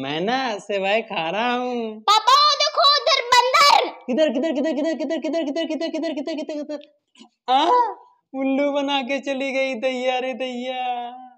मैं ना सेवाए खा रहा हूँ पापा देखो उधर बंदर किधर किधर किधर किधर किधर किधर किधर किधर किधर किधर किधर किधर आ उल्लू बना के चली गई तैयारी तैयार